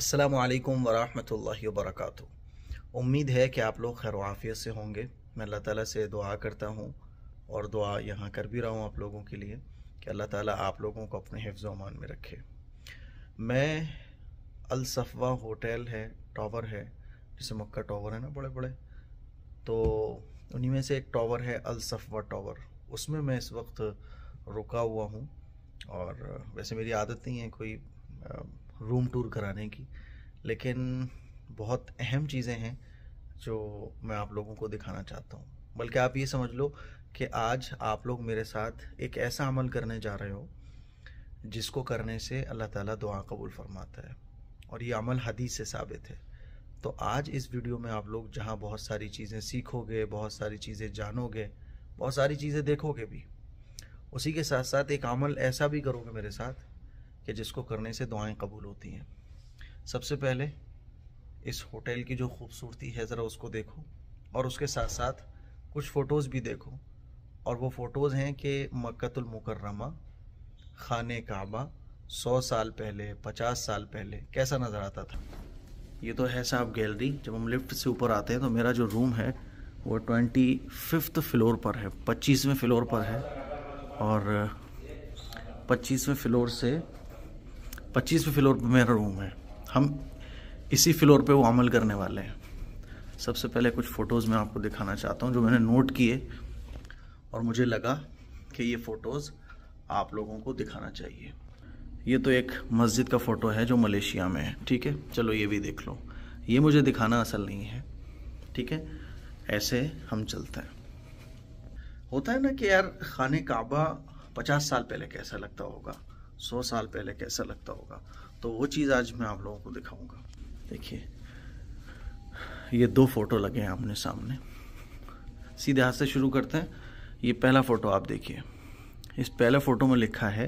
अस्सलाम वालेकुम वरहमतुल्लाहि वबरकातुहू उम्मीद है कि आप लोग खैर आफियत से होंगे मैं अल्लाह ताला से दुआ करता हूँ और दुआ यहाँ कर भी रहा हूँ आप लोगों के लिए कि अल्लाह ताला आप लोगों को अपने हिफ्ज़ अमान में रखे मैं अलसफ़वा होटल है टावर है जैसे मक्का टावर है ना बड़े बड़े तो उन्हीं में से एक टावर है अलसफ़वा टावर उसमें मैं इस वक्त रुका हुआ हूँ और वैसे मेरी आदत नहीं है कोई रूम टूर कराने की लेकिन बहुत अहम चीज़ें हैं जो मैं आप लोगों को दिखाना चाहता हूँ बल्कि आप ये समझ लो कि आज आप लोग मेरे साथ एक ऐसा अमल करने जा रहे हो जिसको करने से अल्लाह ताला दुआ कबूल फरमाता है और ये अमल हदीस से साबित है तो आज इस वीडियो में आप लोग जहाँ बहुत सारी चीज़ें सीखोगे बहुत सारी चीज़ें जानोगे बहुत सारी चीज़ें देखोगे भी उसी के साथ साथ एक अमल ऐसा भी करोगे मेरे साथ कि जिसको करने से दुआएं कबूल होती हैं सबसे पहले इस होटल की जो खूबसूरती है ज़रा उसको देखो और उसके साथ साथ कुछ फ़ोटोज़ भी देखो और वो फ़ोटोज़ हैं कि मक्तुलमकरमा खान काबा सौ साल पहले पचास साल पहले कैसा नज़र आता था ये तो है साहब गैलरी जब हम लिफ्ट से ऊपर आते हैं तो मेरा जो रूम है वो ट्वेंटी फिफ्थ फ्लोर पर है पच्चीसवें फ्लोर पर है और पच्चीसवें फ्लोर से पच्चीसवें फ्लोर पर मेरा रूम है हम इसी फ्लोर पे वो अमल करने वाले हैं सबसे पहले कुछ फ़ोटोज़ मैं आपको दिखाना चाहता हूँ जो मैंने नोट किए और मुझे लगा कि ये फ़ोटोज़ आप लोगों को दिखाना चाहिए ये तो एक मस्जिद का फ़ोटो है जो मलेशिया में है ठीक है चलो ये भी देख लो ये मुझे दिखाना असल नहीं है ठीक है ऐसे हम चलते हैं होता है ना कि यार खाने काबा पचास साल पहले कैसा लगता होगा सौ साल पहले कैसा लगता होगा तो वो चीज़ आज मैं आप लोगों को दिखाऊंगा देखिए ये दो फ़ोटो लगे हैं आपने सामने सीधे हाथ से शुरू करते हैं ये पहला फ़ोटो आप देखिए इस पहले फ़ोटो में लिखा है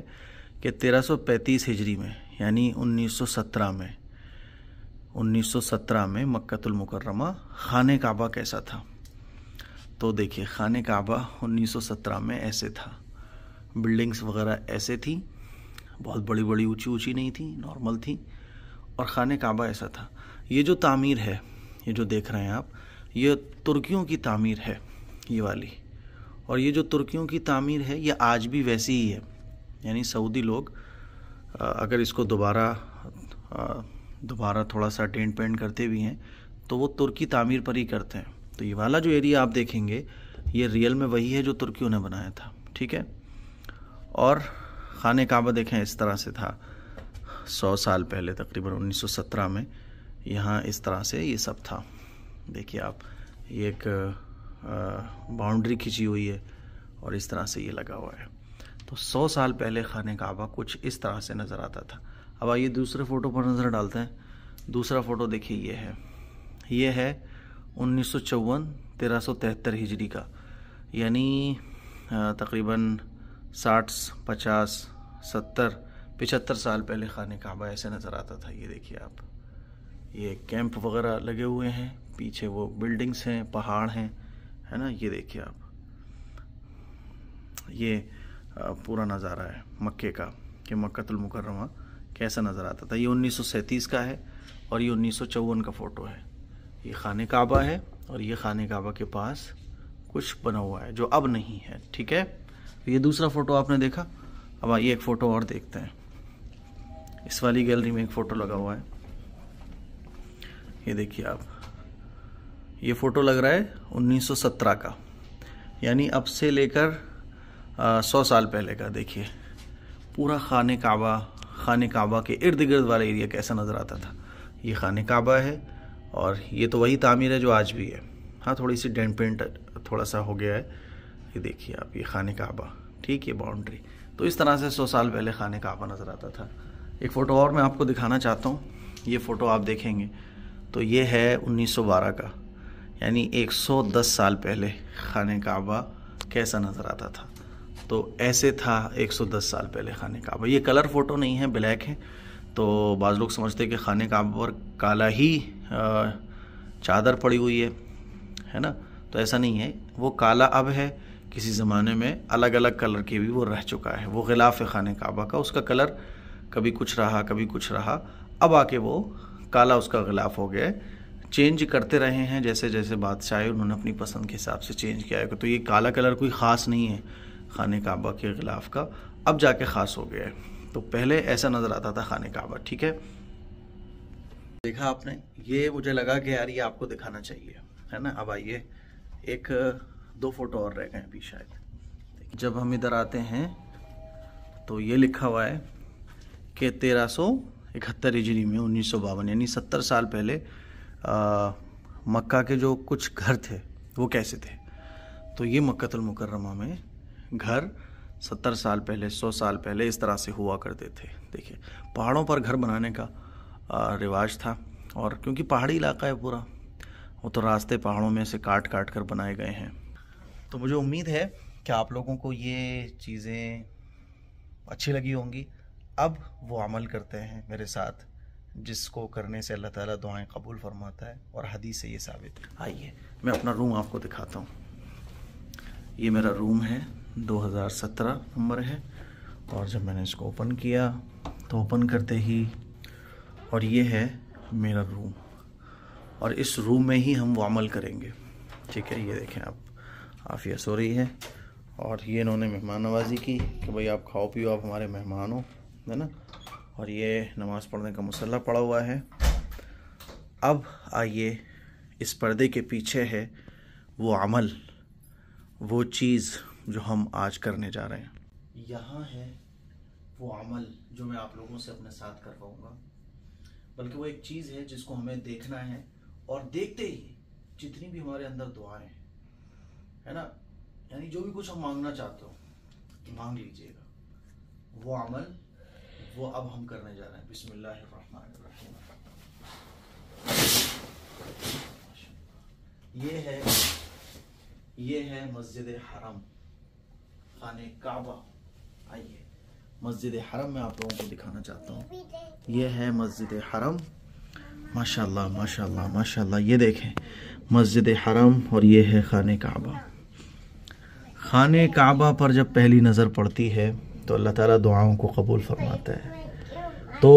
कि 1335 हिजरी में यानी 1917 में 1917 में मक्तुल मुकर्रमा खान काबा कैसा था तो देखिए खान काबा 1917 में ऐसे था बिल्डिंग्स वगैरह ऐसे थी बहुत बड़ी बड़ी ऊंची ऊंची नहीं थी नॉर्मल थी और खान काबा ऐसा था ये जो तामीर है ये जो देख रहे हैं आप ये तुर्कियों की तामीर है ये वाली और ये जो तुर्कियों की तामीर है ये आज भी वैसी ही है यानी सऊदी लोग अगर इसको दोबारा दोबारा थोड़ा सा टेंट पेंट करते भी हैं तो वो तुर्की तामीर पर ही करते हैं तो ये वाला जो एरिया आप देखेंगे ये रियल में वही है जो तुर्कियों ने बनाया था ठीक है और खान काबा देखें इस तरह से था सौ साल पहले तकरीबन 1917 में यहाँ इस तरह से ये सब था देखिए आप ये एक बाउंड्री खींची हुई है और इस तरह से ये लगा हुआ है तो सौ साल पहले खान काबा कुछ इस तरह से नज़र आता था अब आइए दूसरे फ़ोटो पर नज़र डालते हैं दूसरा फ़ोटो देखिए ये है ये है उन्नीस सौ हिजरी का यानी तकरीबन साठ पचास सत्तर पिछहत्तर साल पहले खान काबा ऐसे नज़र आता था ये देखिए आप ये कैंप वगैरह लगे हुए हैं पीछे वो बिल्डिंग्स हैं पहाड़ हैं है ना ये देखिए आप ये पूरा नज़ारा है मक्के का कि मक्तुलमकरमा कैसा नज़र आता था ये उन्नीस का है और ये उन्नीस का फ़ोटो है ये खान काबा है और ये खान काबा के पास कुछ बना हुआ है जो अब नहीं है ठीक है तो ये दूसरा फ़ोटो आपने देखा अब आइए एक फ़ोटो और देखते हैं इस वाली गैलरी में एक फ़ोटो लगा हुआ है ये देखिए आप ये फ़ोटो लग रहा है 1917 का यानी अब से लेकर सौ साल पहले का देखिए पूरा खान काबा खान काबा के इर्द गिर्द वाला एरिया कैसा नज़र आता था ये खान काबा है और ये तो वही तामीर है जो आज भी है हाँ थोड़ी सी डेंट पेंट थोड़ा सा हो गया है ये देखिए आप ये खाने काबा ठीक है बाउंड्री तो इस तरह से सौ साल पहले खाने काबा नज़र आता था एक फ़ोटो और मैं आपको दिखाना चाहता हूँ ये फ़ोटो आप देखेंगे तो ये है 1912 का यानी 110 साल पहले खान काबा कैसा नज़र आता था तो ऐसे था 110 साल पहले खाने काबा ये कलर फ़ोटो नहीं है ब्लैक है तो बाज़ लोग समझते कि खाने काबा पर काला ही चादर पड़ी हुई है है ना तो ऐसा नहीं है वो काला अब है किसी ज़माने में अलग अलग कलर के भी वो रह चुका है वो गिलाफ है खान काबा का उसका कलर कभी कुछ रहा कभी कुछ रहा अब आके वो काला उसका गिलाफ हो गया चेंज करते रहे हैं जैसे जैसे बादशाह उन्होंने अपनी पसंद के हिसाब से चेंज किया है तो ये काला कलर कोई ख़ास नहीं है खान काबा के गिलाफ का अब जाके ख़ास हो गया है तो पहले ऐसा नज़र आता था खान काबा ठीक है देखा आपने ये मुझे लगा कि यार ये आपको दिखाना चाहिए है ना अब आइए एक दो फोटो और रह गए अभी शायद जब हम इधर आते हैं तो ये लिखा हुआ है कि तेरह सौ इकहत्तर हिजरी में उन्नीस सौ बावन यानी सत्तर साल पहले आ, मक्का के जो कुछ घर थे वो कैसे थे तो ये मक्तुलमकरमा में घर सत्तर साल पहले सौ साल पहले इस तरह से हुआ करते थे देखिए पहाड़ों पर घर बनाने का रिवाज था और क्योंकि पहाड़ी इलाका है पूरा वो तो रास्ते पहाड़ों में से काट काट कर बनाए गए हैं तो मुझे उम्मीद है कि आप लोगों को ये चीज़ें अच्छी लगी होंगी अब वो अमल करते हैं मेरे साथ जिसको करने से अल्लाह ताला दुआएं कबूल फरमाता है और हदीस से ये साबित आइए मैं अपना रूम आपको दिखाता हूँ ये मेरा रूम है 2017 नंबर है और जब मैंने इसको ओपन किया तो ओपन करते ही और ये है मेरा रूम और इस रूम में ही हम वो अमल करेंगे ठीक है ये देखें आप आफिया सो रही है और ये इन्होंने मेहमान नवाजी की कि भाई आप खाओ पियो आप हमारे मेहमान हो है ना और ये नमाज़ पढ़ने का मसल्ला पड़ा हुआ है अब आइए इस पर्दे के पीछे है वो अमल वो चीज़ जो हम आज करने जा रहे हैं यहाँ है वो अमल जो मैं आप लोगों से अपने साथ करवाऊँगा बल्कि वो एक चीज़ है जिसको हमें देखना है और देखते ही जितनी भी हमारे अंदर दुआएं हैं है ना यानी जो भी कुछ हम मांगना चाहते हो तो मांग लीजिएगा वो अमल वो अब हम करने जा रहे हैं बिस्मिल्लाहिर्रहमानिर्रहीम ये है ये है मस्जिद हरम खाने काबा आइए मस्जिद हरम में आप लोगों को दिखाना चाहता हूँ ये है मस्जिद हरम माशाल्लाह माशाल्लाह माशाल्लाह ये देखें मस्जिद हरम और ये है खाने काबा खाने काबा पर जब पहली नज़र पड़ती है तो अल्लाह ताला दुआओं को कबूल फरमाता है तो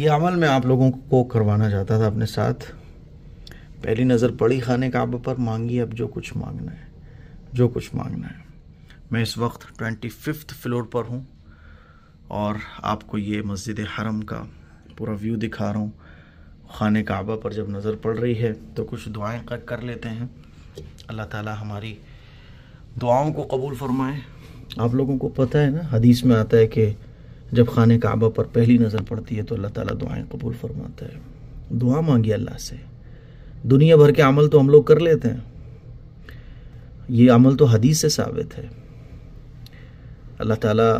ये अमल मैं आप लोगों को करवाना चाहता था अपने साथ पहली नज़र पड़ी खाने काबा पर मांगी अब जो कुछ मांगना है जो कुछ मांगना है मैं इस वक्त ट्वेंटी फिफ्थ फ्लोर पर हूँ और आपको ये मस्जिद हरम का पूरा व्यू दिखा रहा हूँ खाने काबा पर जब नज़र पड़ रही है तो कुछ दुआएँ कर लेते हैं अल्लाह ताला हमारी दुआओं को कबूल फरमाए आप लोगों को पता है ना हदीस में आता है कि जब खान काबा पर पहली नज़र पड़ती है तो अल्लाह ताला दुआएं कबूल फरमाता है दुआ मांगी अल्लाह से दुनिया भर के अमल तो हम लोग कर लेते हैं ये अमल तो हदीस से साबित है अल्लाह ताला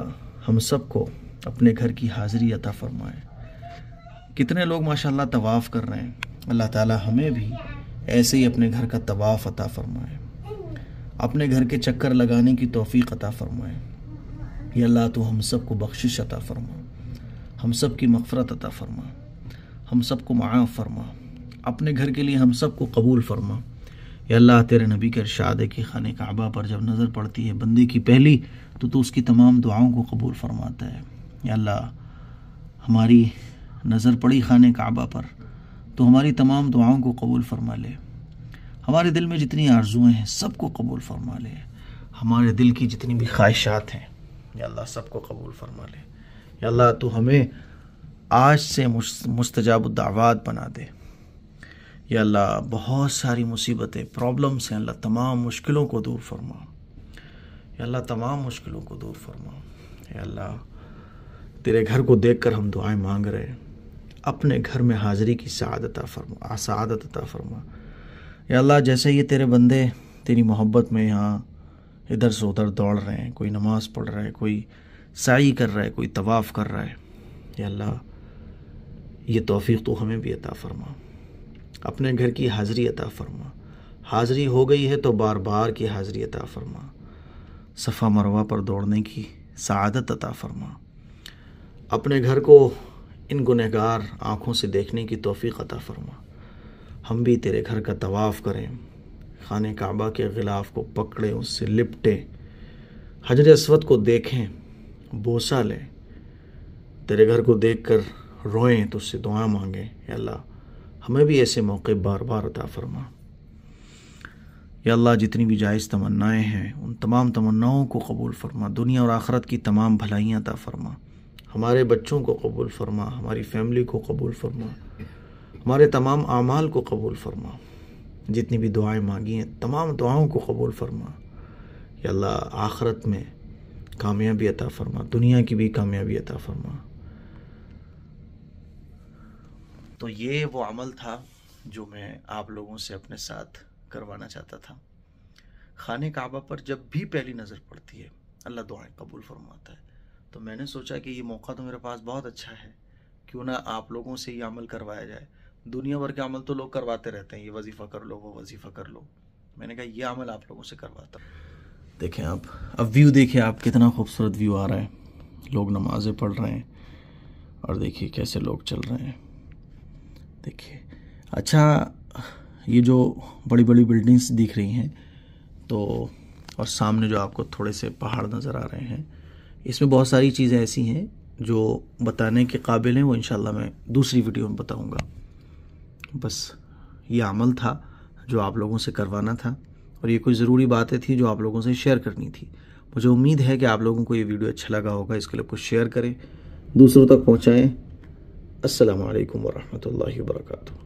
हम सबको अपने घर की हाज़िरी अता फरमाए कितने लोग माशाल्लाह तवाफ़ कर रहे हैं अल्लाह ताला हमें भी ऐसे ही अपने घर का तवाफ अता फरमाए अपने घर के चक्कर लगाने की तोफ़ी अता फरमाए ये अल्लाह तो हम सब को बख्शिश अता फरमा हम सब की मफ़रत अता फरमा हम सब को माफ़ फरमा अपने घर के लिए हम सब को कबूल फरमा ये अल्लाह तेरे नबी के अरशाद की कि खान काबा पर जब नज़र पड़ती है बंदे की पहली तो तो उसकी तमाम दुआओं को कबूल फरमाता है या अल्लाह हमारी नज़र पड़ी खान काबा पर तो हमारी तमाम दुआओं को कबूल फरमा ले हमारे दिल में जितनी आरजुएँ हैं सबको कबूल फरमा ले हमारे दिल की जितनी भी ख्वाहिशात हैं या अल्लाह सबको कबूल फरमा ले या अल्लाह तो हमें आज से मुस्तजाबुद्दावात बना दे या अल्लाह बहुत सारी मुसीबतें प्रॉब्लम्स हैं अल्लाह तमाम मुश्किलों को दूर फरमा या अल्लाह तमाम मुश्किलों को दूर फरमा या अल्लाह तेरे घर को देखकर हम दुआएं मांग रहे हैं अपने घर में हाज़िरी की सदत फरमा सदत अता फरमा या अल्लाह जैसे ये तेरे बंदे तेरी मोहब्बत में यहाँ इधर से उधर दौड़ रहे हैं कोई नमाज़ पढ़ रहा है कोई साई कर रहा है कोई तवाफ़ कर रहा है या अल्लाह ये तोफ़ी तो हमें भी अता फरमा अपने घर की हाजिरी अता फरमा हाजिरी हो गई है तो बार बार की हाजिरी अता फरमा सफ़ा मरवा पर दौड़ने की सदत अता फरमा अपने घर को इन गुनहगार आँखों से देखने की तोफ़ी अता फरमा हम भी तेरे घर का तवाफ़ करें खान काबा के गिलाफ को पकड़ें उससे लिपटें हजर असवद को देखें बोसा लें तेरे घर को देख कर रोएं तो उससे दुआ मांगें अल्लाह हमें भी ऐसे मौके बार बार अता फरमा या अल्लाह जितनी भी जायज़ तमन्नाएँ हैं उन तमाम तमन्नाओं को कबूल फरमा दुनिया और आखरत की तमाम भलाइयाँ अता फरमा हमारे बच्चों को कबूल फरमा हमारी फैमिली को कबूल फरमा हमारे तमाम अमाल को कबूल फरमा जितनी भी दुआएं मांगी हैं तमाम दुआओं को कबूल फरमा या अल्लाह आखरत में कामयाबी अता फरमा दुनिया की भी कामयाबी अता फरमा तो ये वो अमल था जो मैं आप लोगों से अपने साथ करवाना चाहता था खान काबा पर जब भी पहली नज़र पड़ती है अल्लाह दुआएं कबूल फरमाता है तो मैंने सोचा कि ये मौका तो मेरे पास बहुत अच्छा है क्यों ना आप लोगों से ये अमल करवाया जाए दुनिया भर के अमल तो लोग करवाते रहते हैं ये वजीफ़ा कर लो वो वजीफ़ा कर लो मैंने कहा ये अमल आप लोगों से करवाता देखें आप अब व्यू देखिए आप कितना खूबसूरत व्यू आ रहा है लोग नमाज़ें पढ़ रहे हैं और देखिए कैसे लोग चल रहे हैं देखिए अच्छा ये जो बड़ी बड़ी बिल्डिंग्स दिख रही हैं तो और सामने जो आपको थोड़े से पहाड़ नज़र आ रहे हैं इसमें बहुत सारी चीज़ें ऐसी हैं जो बताने के काबिल हैं वो इन मैं दूसरी वीडियो में बताऊँगा बस ये अमल था जो आप लोगों से करवाना था और ये कुछ ज़रूरी बातें थी जो आप लोगों से शेयर करनी थी मुझे उम्मीद है कि आप लोगों को ये वीडियो अच्छा लगा होगा इसके लिए कुछ शेयर करें दूसरों तक पहुँचाएँ असलकम वरहमल वर्का